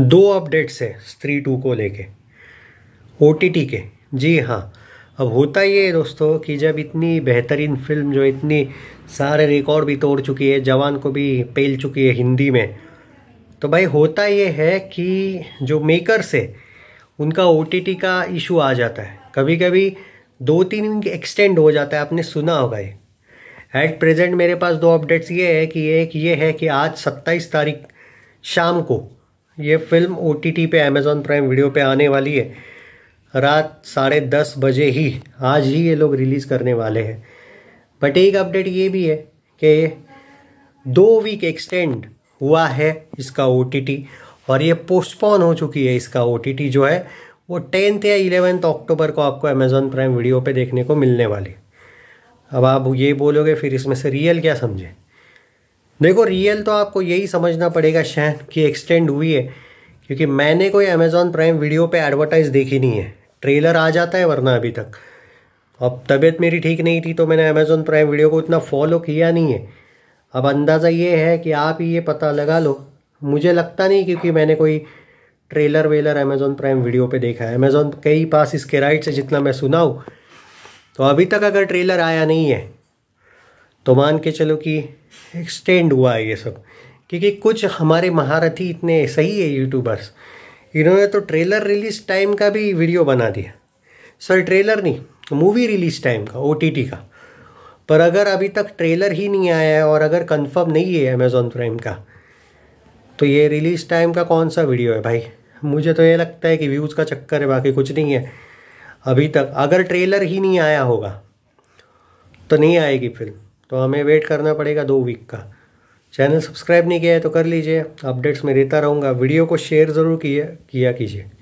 दो अपडेट्स है स्त्री टू को लेके ओ के जी हाँ अब होता ये है दोस्तों कि जब इतनी बेहतरीन फिल्म जो इतनी सारे रिकॉर्ड भी तोड़ चुकी है जवान को भी पेल चुकी है हिंदी में तो भाई होता ये है कि जो मेकर्स है उनका ओ का इशू आ जाता है कभी कभी दो तीन दिन एक्सटेंड हो जाता है आपने सुना होगा ये एट प्रेजेंट मेरे पास दो अपडेट्स ये है कि एक ये है कि आज 27 तारीख शाम को ये फिल्म ओ टी टी पे अमेज़ॉन प्राइम वीडियो पे आने वाली है रात साढ़े दस बजे ही आज ही ये लोग रिलीज़ करने वाले हैं बट एक अपडेट ये भी है कि दो वीक एक्सटेंड हुआ है इसका ओ टी टी और ये पोस्टपोन हो चुकी है इसका ओ टी टी जो है वो टेंथ या इलेवेंथ अक्टूबर को आपको अमेज़ॉन प्राइम वीडियो पे देखने को मिलने वाली अब आप ये बोलोगे फिर इसमें से रियल क्या समझें देखो रियल तो आपको यही समझना पड़ेगा शहन कि एक्सटेंड हुई है क्योंकि मैंने कोई अमेज़ॉन प्राइम वीडियो पे एडवर्टाइज़ देखी नहीं है ट्रेलर आ जाता है वरना अभी तक अब तबीयत मेरी ठीक नहीं थी तो मैंने अमेज़ॉन प्राइम वीडियो को इतना फॉलो किया नहीं है अब अंदाज़ा ये है कि आप ही ये पता लगा लो मुझे लगता नहीं क्योंकि मैंने कोई ट्रेलर वेलर अमेज़ॉन प्राइम वीडियो पे देखा है अमेज़ॉन कई पास इसके राइट से जितना मैं सुना हूँ तो अभी तक अगर ट्रेलर आया नहीं है तो मान के चलो कि एक्सटेंड हुआ है ये सब क्योंकि कुछ हमारे महारथी इतने सही है यूट्यूबर्स इन्होंने तो ट्रेलर रिलीज टाइम का भी वीडियो बना दिया सर ट्रेलर नहीं मूवी रिलीज टाइम का ओ का पर अगर अभी तक ट्रेलर ही नहीं आया है और अगर कंफर्म नहीं है अमेज़ॉन प्राइम का तो ये रिलीज़ टाइम का कौन सा वीडियो है भाई मुझे तो ये लगता है कि व्यूज़ का चक्कर है बाकी कुछ नहीं है अभी तक अगर ट्रेलर ही नहीं आया होगा तो नहीं आएगी फिल्म तो हमें वेट करना पड़ेगा दो वीक का चैनल सब्सक्राइब नहीं किया है तो कर लीजिए अपडेट्स में रहता रहूँगा वीडियो को शेयर ज़रूर किया किया कीजिए